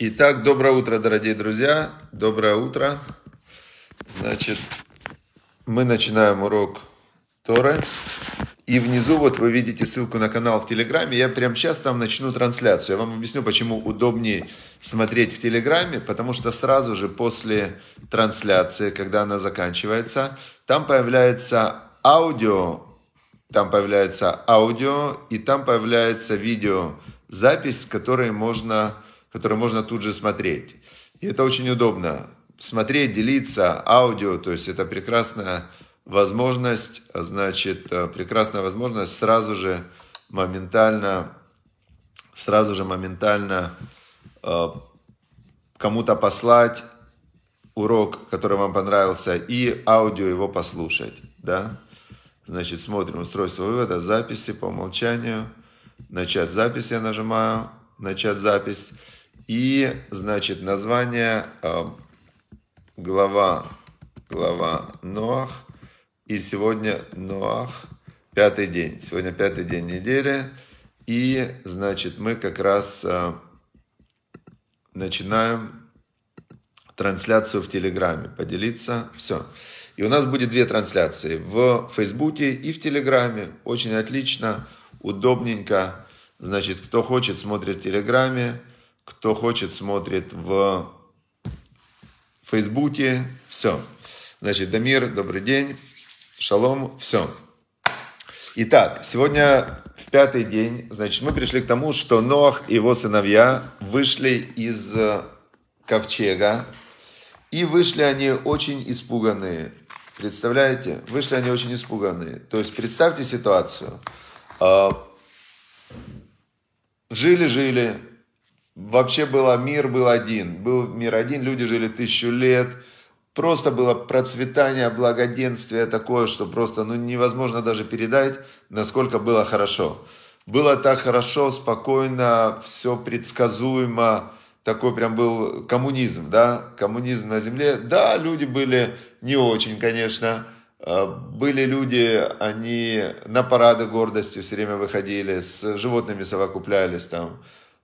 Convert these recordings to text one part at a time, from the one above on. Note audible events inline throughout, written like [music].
Итак, доброе утро, дорогие друзья. Доброе утро. Значит, мы начинаем урок Торы. И внизу вот вы видите ссылку на канал в Телеграме. Я прямо сейчас там начну трансляцию. Я вам объясню, почему удобнее смотреть в Телеграме. Потому что сразу же после трансляции, когда она заканчивается, там появляется аудио. Там появляется аудио и там появляется видео запись, с которой можно которые можно тут же смотреть. И это очень удобно. Смотреть, делиться, аудио, то есть это прекрасная возможность, значит, э, прекрасная возможность сразу же моментально, сразу же моментально э, кому-то послать урок, который вам понравился, и аудио его послушать, да. Значит, смотрим устройство вывода, записи по умолчанию, начать запись я нажимаю, начать запись. И, значит, название э, глава, глава Ноах. И сегодня Ноах, пятый день. Сегодня пятый день недели. И, значит, мы как раз э, начинаем трансляцию в Телеграме. Поделиться. Все. И у нас будет две трансляции. В Фейсбуке и в Телеграме. Очень отлично, удобненько. Значит, кто хочет, смотрит в Телеграме. Кто хочет, смотрит в Фейсбуке. Все. Значит, Дамир, добрый день. Шалом, все. Итак, сегодня в пятый день, значит, мы пришли к тому, что Ноах и его сыновья вышли из э, ковчега, и вышли они очень испуганные. Представляете? Вышли они очень испуганные. То есть представьте ситуацию. А, жили-жили, Вообще было, мир был один. Был мир один, люди жили тысячу лет. Просто было процветание, благоденствие такое, что просто ну, невозможно даже передать, насколько было хорошо. Было так хорошо, спокойно, все предсказуемо. Такой прям был коммунизм, да, коммунизм на земле. Да, люди были не очень, конечно, а, были люди, они на парады гордости все время выходили, с животными совокуплялись там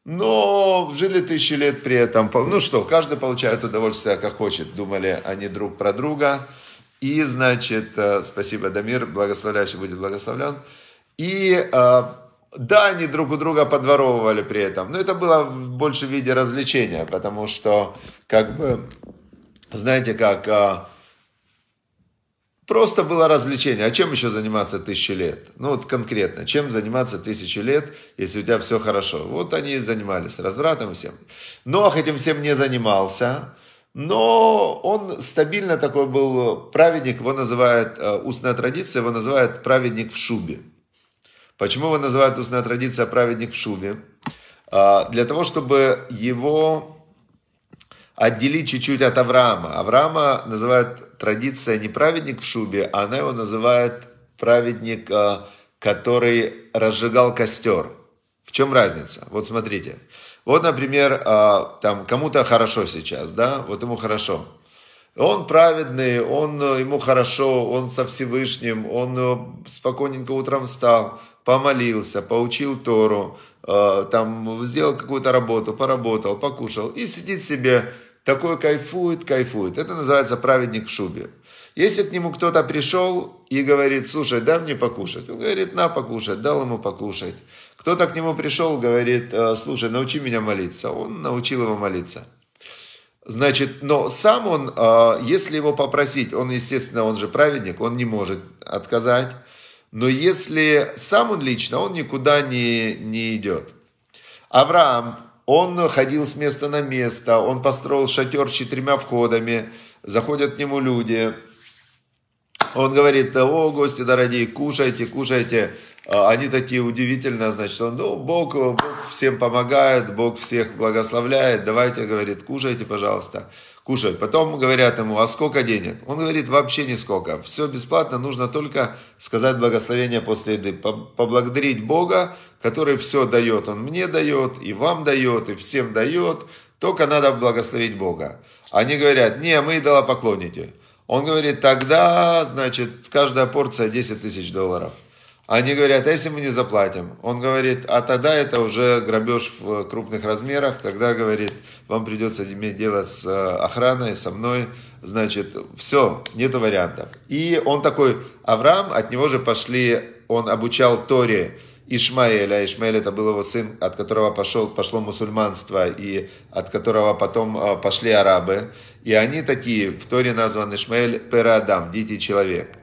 но жили тысячи лет при этом. Ну что, каждый получает удовольствие, как хочет. Думали они друг про друга. И, значит, э, спасибо, Дамир, благословляющий будет благословлен. И э, да, они друг у друга подворовывали при этом, но это было больше в виде развлечения, потому что, как бы, знаете, как э, Просто было развлечение. А чем еще заниматься тысячи лет? Ну вот конкретно, чем заниматься тысячи лет, если у тебя все хорошо? Вот они и занимались развратом всем. Нох этим всем не занимался, но он стабильно такой был праведник, его называют, э, устная традиция его называют праведник в шубе. Почему его называют устная традиция праведник в шубе? А, для того, чтобы его отделить чуть-чуть от Авраама. Авраама называют традиция не праведник в шубе, а она его называет праведник, э, который разжигал костер. В чем разница? Вот смотрите. Вот, например, э, там кому-то хорошо сейчас, да, вот ему хорошо. Он праведный, он, э, ему хорошо, он со Всевышним, он спокойненько утром встал, помолился, поучил Тору, там сделал какую-то работу, поработал, покушал и сидит себе такой кайфует, кайфует. Это называется праведник в шубе. Если к нему кто-то пришел и говорит, слушай, дай мне покушать. Он говорит, на покушать, дал ему покушать. Кто-то к нему пришел, говорит, «Э, слушай, научи меня молиться. Он научил его молиться. Значит, но сам он, э, если его попросить, он, естественно, он же праведник, он не может отказать. Но если сам он лично, он никуда не, не идет. Авраам он ходил с места на место, он построил шатер с четырьмя входами, заходят к нему люди. Он говорит, о, гости дорогие, кушайте, кушайте. А они такие удивительно, значит, он, ну, Бог, Бог всем помогает, Бог всех благословляет, давайте, говорит, кушайте, пожалуйста, кушать. Потом говорят ему, а сколько денег? Он говорит, вообще нисколько, все бесплатно, нужно только сказать благословение после еды, поблагодарить Бога который все дает, он мне дает, и вам дает, и всем дает, только надо благословить Бога. Они говорят, не, мы идола поклоните. Он говорит, тогда, значит, каждая порция 10 тысяч долларов. Они говорят, а если мы не заплатим? Он говорит, а тогда это уже грабеж в крупных размерах, тогда, говорит, вам придется иметь дело с э, охраной, со мной, значит, все, нет вариантов. И он такой, Авраам, от него же пошли, он обучал Торе, Ишмаэля. Ишмаэль это был его сын, от которого пошел, пошло мусульманство и от которого потом э, пошли арабы. И они такие, в Торе назван Ишмаэль Перадам, дети человек.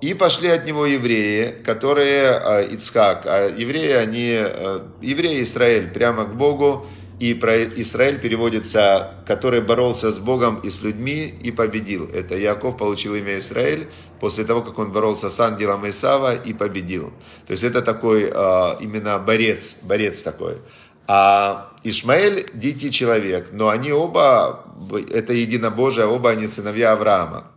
И пошли от него евреи, которые, э, Ицхак, а евреи, они, э, евреи Израиль, прямо к Богу, и про Израиль переводится, который боролся с Богом и с людьми и победил. Это Яков получил имя Израиль после того, как он боролся с ангелом Исава и победил. То есть это такой а, именно борец, борец такой. А Ишмаэль – дикий человек, но они оба, это единобожие, оба они сыновья Авраама.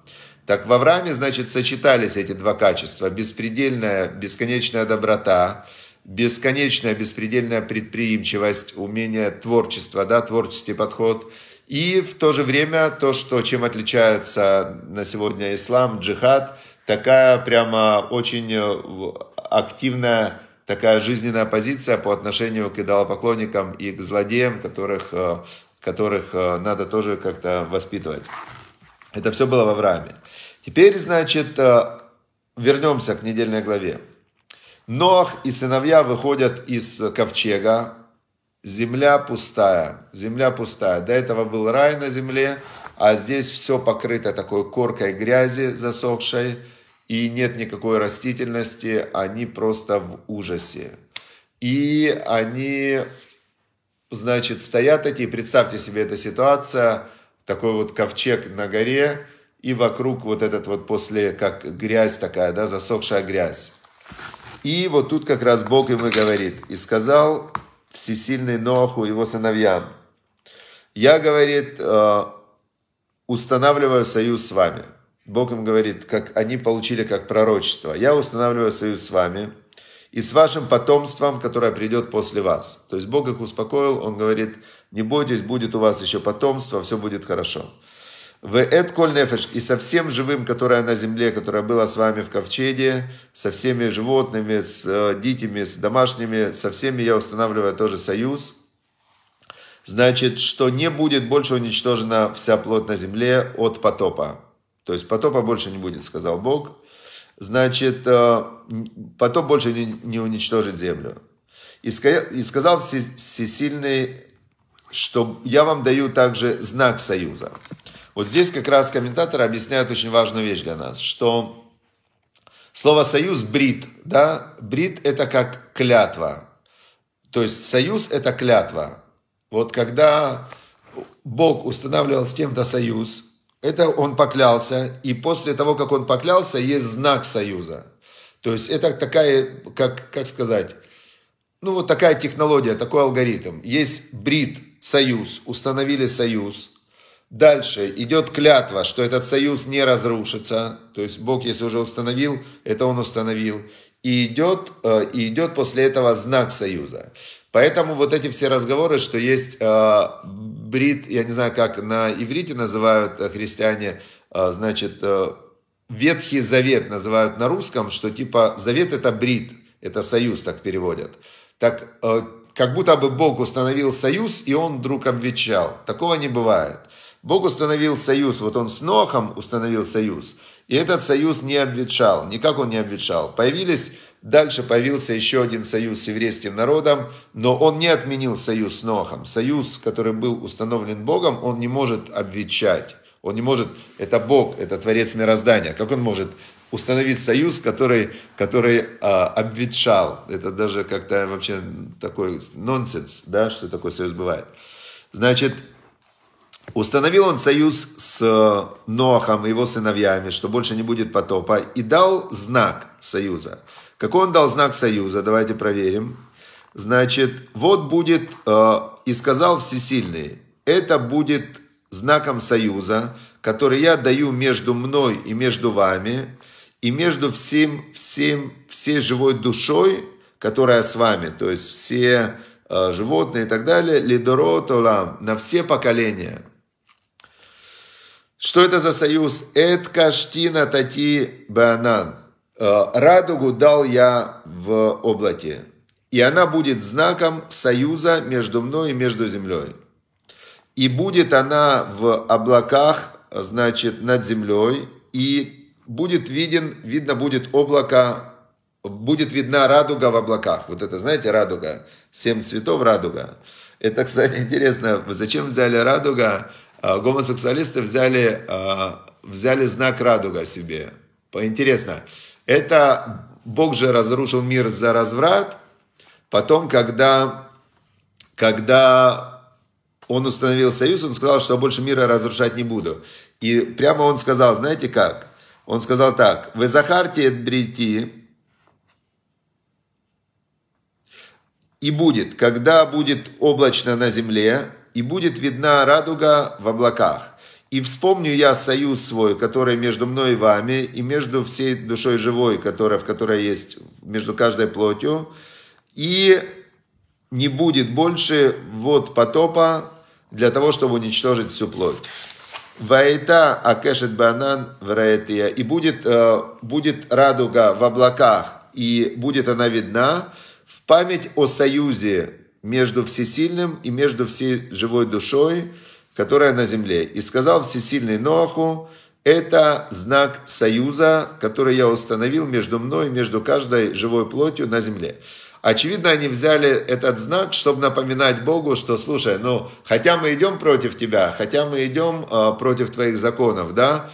Так в Аврааме, значит, сочетались эти два качества – беспредельная, бесконечная доброта – бесконечная беспредельная предприимчивость, умение творчества, да, творческий подход. И в то же время то, что чем отличается на сегодня ислам, джихад, такая прямо очень э, активная такая жизненная позиция по отношению к идолопоклонникам и к злодеям, которых, э, которых э, надо тоже как-то воспитывать. Это все было во Аврааме. Теперь, значит, вернемся к недельной главе. Нох и сыновья выходят из ковчега, земля пустая, земля пустая. До этого был рай на земле, а здесь все покрыто такой коркой грязи засохшей, и нет никакой растительности, они просто в ужасе. И они, значит, стоят эти, представьте себе эту ситуацию, такой вот ковчег на горе, и вокруг вот этот вот после, как грязь такая, да, засохшая грязь. И вот тут как раз Бог ему говорит, и сказал всесильный Ноху его сыновьям, я, говорит, э, устанавливаю союз с вами. Бог им говорит, как они получили как пророчество. Я устанавливаю союз с вами и с вашим потомством, которое придет после вас. То есть Бог их успокоил, он говорит, не бойтесь, будет у вас еще потомство, все будет хорошо. В эт коль нефеш, и со всем живым, которое на земле, которое было с вами в ковчеге, со всеми животными, с э, детьми, с домашними, со всеми я устанавливаю тоже союз. Значит, что не будет больше уничтожена вся плоть на земле от потопа. То есть потопа больше не будет, сказал Бог. Значит, э, потоп больше не, не уничтожит землю. И сказал всесильный, что я вам даю также знак союза. Вот здесь как раз комментаторы объясняют очень важную вещь для нас, что слово «союз» – брит, да? Брит – это как клятва. То есть союз – это клятва. Вот когда Бог устанавливал с кем-то союз, это он поклялся, и после того, как он поклялся, есть знак союза. То есть это такая, как, как сказать, ну вот такая технология, такой алгоритм. Есть брит, союз, установили союз – Дальше идет клятва, что этот союз не разрушится. То есть Бог, если уже установил, это Он установил. И идет, э, и идет после этого знак союза. Поэтому вот эти все разговоры, что есть э, брит, я не знаю, как на иврите называют э, христиане, э, значит, э, Ветхий Завет называют на русском, что типа Завет это брит, это союз, так переводят. Так э, как будто бы Бог установил союз, и он вдруг обвечал. Такого не бывает. Бог установил союз, вот он с Нохом установил союз, и этот союз не обветшал, никак он не обветшал. Появились, дальше появился еще один союз с еврейским народом, но он не отменил союз с Нохом. Союз, который был установлен Богом, он не может обветчать. Он не может, это Бог, это Творец мироздания. Как он может установить союз, который, который а, обветшал? Это даже как-то вообще такой нонсенс, да, что такой союз бывает. Значит, Установил он союз с э, Нохом и его сыновьями, что больше не будет потопа, и дал знак союза. Какой он дал знак союза? Давайте проверим. Значит, вот будет, э, и сказал Всесильный, это будет знаком союза, который я даю между мной и между вами, и между всем, всем, всей живой душой, которая с вами, то есть все э, животные и так далее, лидоротолам, на все поколения – что это за союз? Эт каштина тати банан. Э, радугу дал я в облаке. И она будет знаком союза между мной и между землей. И будет она в облаках, значит, над землей. И будет виден, видно будет облако, будет видна радуга в облаках. Вот это, знаете, радуга. Семь цветов радуга. Это, кстати, [laughs] интересно, зачем взяли радуга? Э, гомосексуалисты взяли, э, взяли знак радуга себе. Интересно. Это Бог же разрушил мир за разврат. Потом, когда, когда он установил союз, он сказал, что больше мира разрушать не буду. И прямо он сказал, знаете как? Он сказал так, вы захарте брити, и будет, когда будет облачно на земле, и будет видна радуга в облаках. И вспомню я союз свой, который между мной и вами, и между всей душой живой, которая, в которой есть между каждой плотью, и не будет больше вот потопа для того, чтобы уничтожить всю плоть. Ваита акешет банан враэтия. И будет, э, будет радуга в облаках, и будет она видна в память о союзе между всесильным и между всей живой душой, которая на земле. И сказал всесильный Ноаху, это знак союза, который я установил между мной и между каждой живой плотью на земле. Очевидно, они взяли этот знак, чтобы напоминать Богу, что, слушай, ну, хотя мы идем против тебя, хотя мы идем э, против твоих законов, да,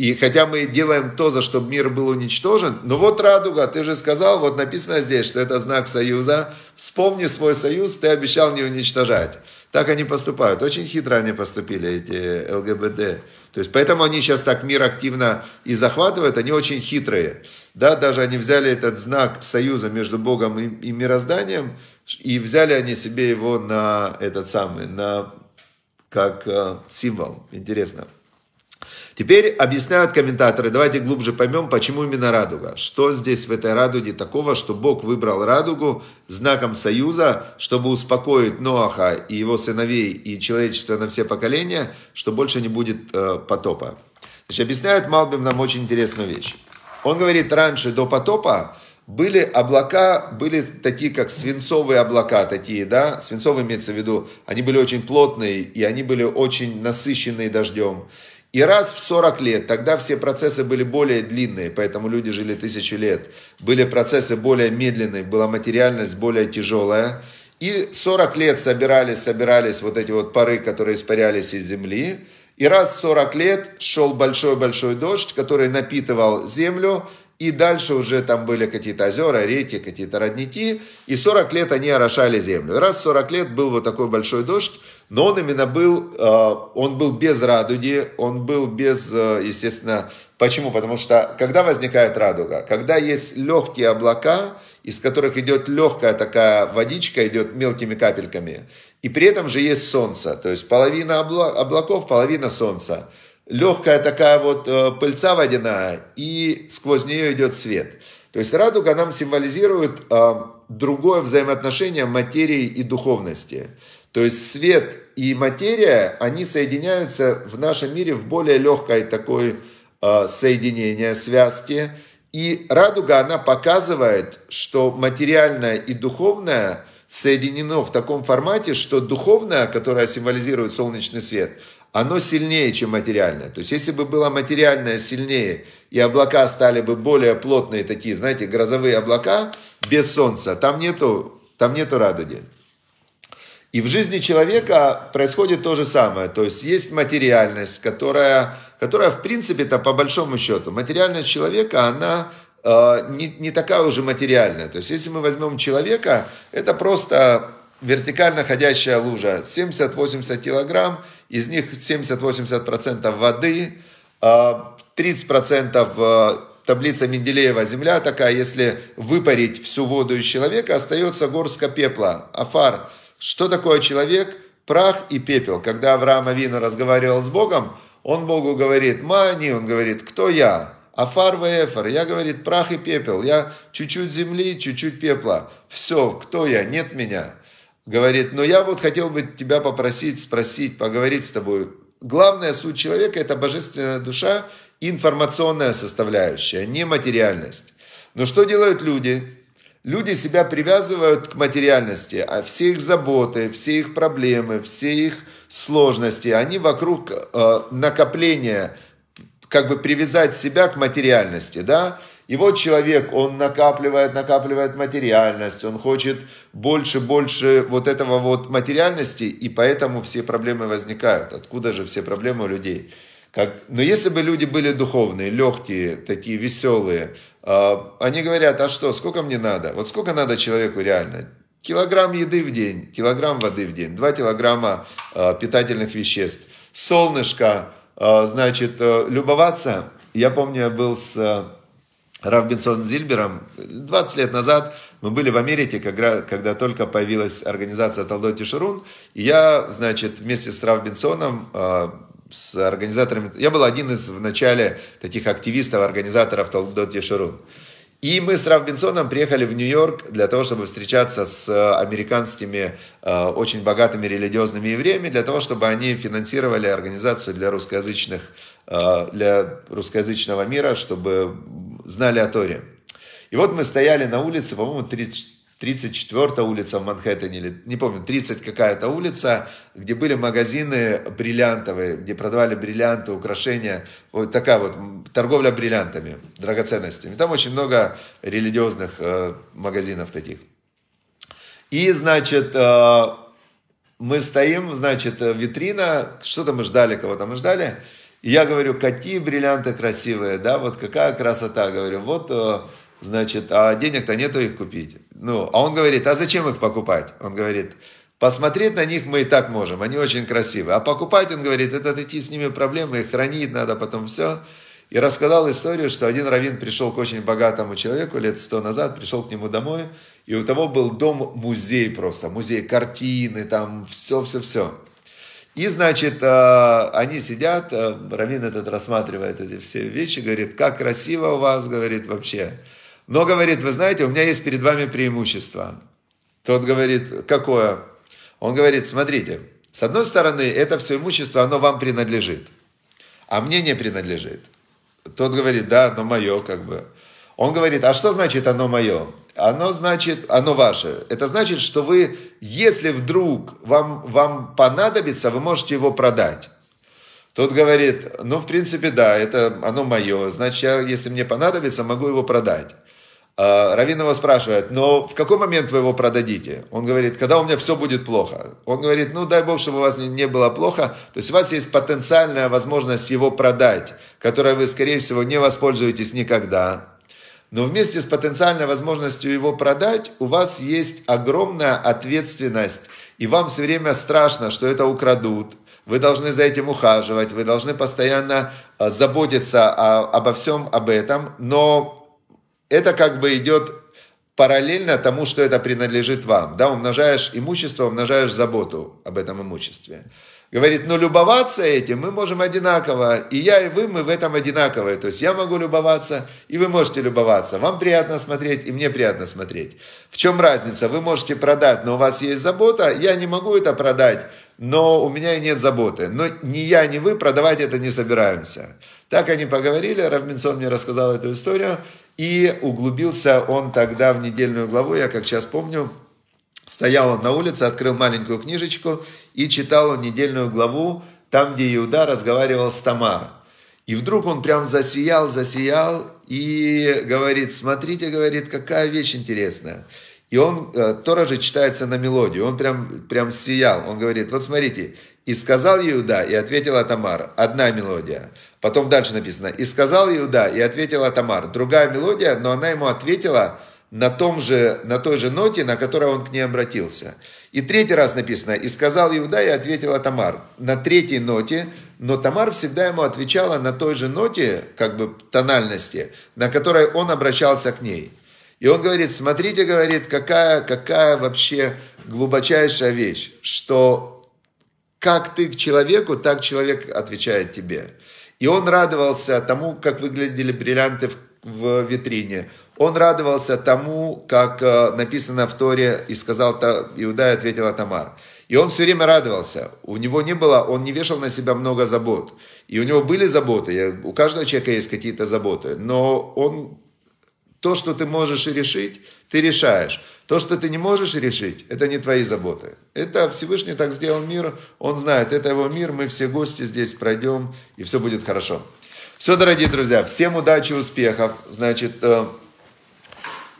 и хотя мы делаем то, за что мир был уничтожен, но вот радуга, ты же сказал, вот написано здесь, что это знак союза. Вспомни свой союз, ты обещал не уничтожать. Так они поступают. Очень хитро они поступили, эти ЛГБТ. То есть поэтому они сейчас так мир активно и захватывают, они очень хитрые. Да, даже они взяли этот знак союза между Богом и, и мирозданием, и взяли они себе его на этот самый, на как э, символ. Интересно. Теперь объясняют комментаторы, давайте глубже поймем, почему именно радуга. Что здесь в этой радуге такого, что Бог выбрал радугу знаком союза, чтобы успокоить Ноаха и его сыновей и человечество на все поколения, что больше не будет э, потопа. Значит, объясняют Малбим нам очень интересную вещь. Он говорит, раньше до потопа были облака, были такие как свинцовые облака, такие, да, свинцовые имеется в виду, они были очень плотные и они были очень насыщенные дождем. И раз в 40 лет, тогда все процессы были более длинные, поэтому люди жили тысячи лет, были процессы более медленные, была материальность более тяжелая. И 40 лет собирались, собирались вот эти вот пары, которые испарялись из земли. И раз в 40 лет шел большой-большой дождь, который напитывал землю, и дальше уже там были какие-то озера, реки, какие-то родники, и 40 лет они орошали землю. раз в 40 лет был вот такой большой дождь, но он именно был, э, он был без радуги, он был без, э, естественно, почему? Потому что когда возникает радуга, когда есть легкие облака, из которых идет легкая такая водичка, идет мелкими капельками, и при этом же есть солнце, то есть половина облаков, половина солнца, легкая такая вот э, пыльца водяная, и сквозь нее идет свет. То есть радуга нам символизирует другое взаимоотношение материи и духовности – то есть свет и материя, они соединяются в нашем мире в более легкое такое а, соединение, связки. И радуга, она показывает, что материальное и духовное соединено в таком формате, что духовное, которое символизирует солнечный свет, оно сильнее, чем материальное. То есть, если бы было материальное сильнее, и облака стали бы более плотные такие, знаете, грозовые облака без солнца, там нету, там нету радуги. И в жизни человека происходит то же самое. То есть есть материальность, которая, которая в принципе-то по большому счету, материальность человека, она э, не, не такая уже материальная. То есть если мы возьмем человека, это просто вертикально ходящая лужа 70-80 килограмм, из них 70-80% воды, 30% э, э, таблица Менделеева земля такая, если выпарить всю воду из человека, остается горстка пепла, афар – что такое человек? Прах и пепел. Когда Авраам Авина разговаривал с Богом, он Богу говорит «Мани», он говорит «Кто я?» Афар Вефер, я, говорит, прах и пепел, я чуть-чуть земли, чуть-чуть пепла. Все, кто я, нет меня. Говорит, но я вот хотел бы тебя попросить, спросить, поговорить с тобой. Главная суть человека – это божественная душа, информационная составляющая, не материальность. Но что делают люди? Люди себя привязывают к материальности, а все их заботы, все их проблемы, все их сложности, они вокруг э, накопления, как бы привязать себя к материальности, да? И вот человек, он накапливает, накапливает материальность, он хочет больше, больше вот этого вот материальности, и поэтому все проблемы возникают. Откуда же все проблемы у людей? Как, но если бы люди были духовные, легкие, такие веселые, э, а, они говорят, а что, сколько мне надо? Вот сколько надо человеку реально? Килограмм еды в день, килограмм воды в день, 2 килограмма э, питательных веществ, солнышко, э, значит, э, любоваться. Я помню, я был с э, Равбинсон Зильбером 20 лет назад, мы были в Америке, когда, когда только появилась организация Талдоти Шарун. И я, значит, вместе с Рав э, с организаторами. Я был один из в начале таких активистов, организаторов Талдот Ешерун. И мы с Равбинсоном приехали в Нью-Йорк для того, чтобы встречаться с э, американскими э, очень богатыми религиозными евреями, для того, чтобы они финансировали организацию для русскоязычных, э, для русскоязычного мира, чтобы знали о Торе. И вот мы стояли на улице, по-моему, 30 34 улица в Манхэттене, или, не помню, 30 какая-то улица, где были магазины бриллиантовые, где продавали бриллианты, украшения, вот такая вот торговля бриллиантами, драгоценностями. Там очень много религиозных э, магазинов таких. И, значит, э, мы стоим, значит, э, витрина, что-то мы ждали, кого-то мы ждали, и я говорю, какие бриллианты красивые, да, вот какая красота, говорю, вот... Э, значит, а денег-то нету их купить. Ну, а он говорит, а зачем их покупать? Он говорит, посмотреть на них мы и так можем, они очень красивые. А покупать, он говорит, это идти с ними проблемы, их хранить надо потом все. И рассказал историю, что один раввин пришел к очень богатому человеку лет сто назад, пришел к нему домой, и у того был дом-музей просто, музей картины, там все-все-все. И, значит, э, они сидят, э, Равин этот рассматривает эти все вещи, говорит, как красиво у вас, говорит, вообще. Но говорит, вы знаете, у меня есть перед вами преимущество. Тот говорит, какое? Он говорит, смотрите, с одной стороны, это все имущество, оно вам принадлежит, а мне не принадлежит. Тот говорит, да, оно мое, как бы. Он говорит, а что значит оно мое? Оно значит, оно ваше. Это значит, что вы, если вдруг вам, вам понадобится, вы можете его продать. Тот говорит, ну, в принципе, да, это оно мое. Значит, я, если мне понадобится, могу его продать. А, Равинова спрашивает, но в какой момент вы его продадите? Он говорит, когда у меня все будет плохо. Он говорит, ну дай бог, чтобы у вас не, не было плохо. То есть у вас есть потенциальная возможность его продать, которой вы, скорее всего, не воспользуетесь никогда. Но вместе с потенциальной возможностью его продать у вас есть огромная ответственность. И вам все время страшно, что это украдут. Вы должны за этим ухаживать, вы должны постоянно а, заботиться о, обо всем об этом. Но это как бы идет параллельно тому, что это принадлежит вам. Да, умножаешь имущество, умножаешь заботу об этом имуществе. Говорит, но «Ну, любоваться этим мы можем одинаково. И я, и вы, мы в этом одинаковые. То есть я могу любоваться, и вы можете любоваться. Вам приятно смотреть, и мне приятно смотреть. В чем разница? Вы можете продать, но у вас есть забота. Я не могу это продать, но у меня и нет заботы. Но ни я, ни вы продавать это не собираемся. Так они поговорили, Равминсон мне рассказал эту историю, и углубился он тогда в недельную главу, я как сейчас помню, стоял он на улице, открыл маленькую книжечку и читал он недельную главу, там, где Иуда разговаривал с Тамарой. И вдруг он прям засиял, засиял и говорит, смотрите, говорит, какая вещь интересная. И он, э, Тора же читается на мелодию, он прям, прям сиял. Он говорит, вот смотрите, и сказал Иуда, и ответила Тамар, одна мелодия. Потом дальше написано, и сказал Иуда, и ответила Тамар, другая мелодия, но она ему ответила на, том же, на той же ноте, на которой он к ней обратился. И третий раз написано, и сказал Иуда, и ответила Тамар, на третьей ноте, но Тамар всегда ему отвечала на той же ноте, как бы тональности, на которой он обращался к ней. И он говорит, смотрите, говорит, какая, какая вообще глубочайшая вещь, что как ты к человеку, так человек отвечает тебе. И он радовался тому, как выглядели бриллианты в, в витрине. Он радовался тому, как э, написано в Торе, и сказал та, Иуда, и ответила Тамар. И он все время радовался. У него не было, он не вешал на себя много забот. И у него были заботы. У каждого человека есть какие-то заботы. Но он то, что ты можешь решить, ты решаешь. То, что ты не можешь решить, это не твои заботы. Это Всевышний так сделал мир, он знает, это его мир, мы все гости здесь пройдем, и все будет хорошо. Все, дорогие друзья, всем удачи, успехов. Значит, э,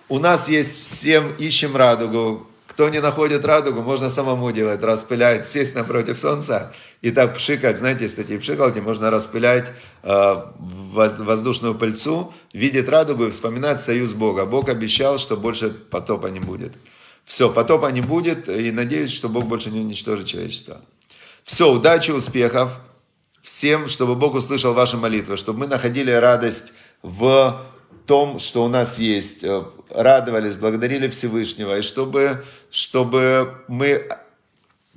у нас есть всем ищем радугу, кто не находит радугу, можно самому делать, распылять, сесть напротив солнца и так пшикать. Знаете, из таких пшикалки можно распылять э, воздушную пыльцу, видеть радугу и вспоминать союз Бога. Бог обещал, что больше потопа не будет. Все, потопа не будет, и надеюсь, что Бог больше не уничтожит человечество. Все, удачи, успехов всем, чтобы Бог услышал ваши молитвы, чтобы мы находили радость в том, что у нас есть, э, радовались, благодарили Всевышнего, и чтобы, чтобы мы...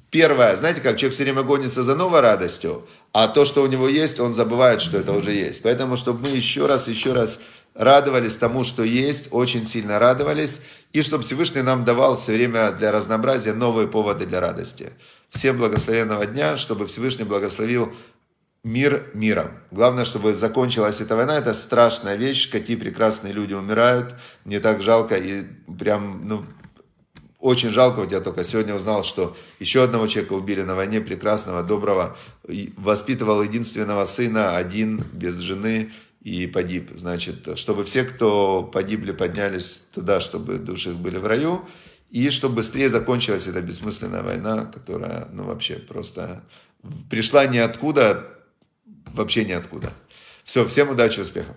Первое, знаете как, человек все время гонится за новой радостью, а то, что у него есть, он забывает, что это уже есть. Поэтому, чтобы мы еще раз, еще раз радовались тому, что есть, очень сильно радовались, и чтобы Всевышний нам давал все время для разнообразия новые поводы для радости. Всем благословенного дня, чтобы Всевышний благословил мир миром. Главное, чтобы закончилась эта война. Это страшная вещь. Какие прекрасные люди умирают. Мне так жалко. И прям, ну, очень жалко. Вот я только сегодня узнал, что еще одного человека убили на войне. Прекрасного, доброго. Воспитывал единственного сына. Один, без жены. И погиб. Значит, чтобы все, кто погибли, поднялись туда, чтобы души их были в раю. И чтобы быстрее закончилась эта бессмысленная война, которая, ну, вообще просто пришла ниоткуда, вообще ниоткуда. Все, всем удачи, успехов!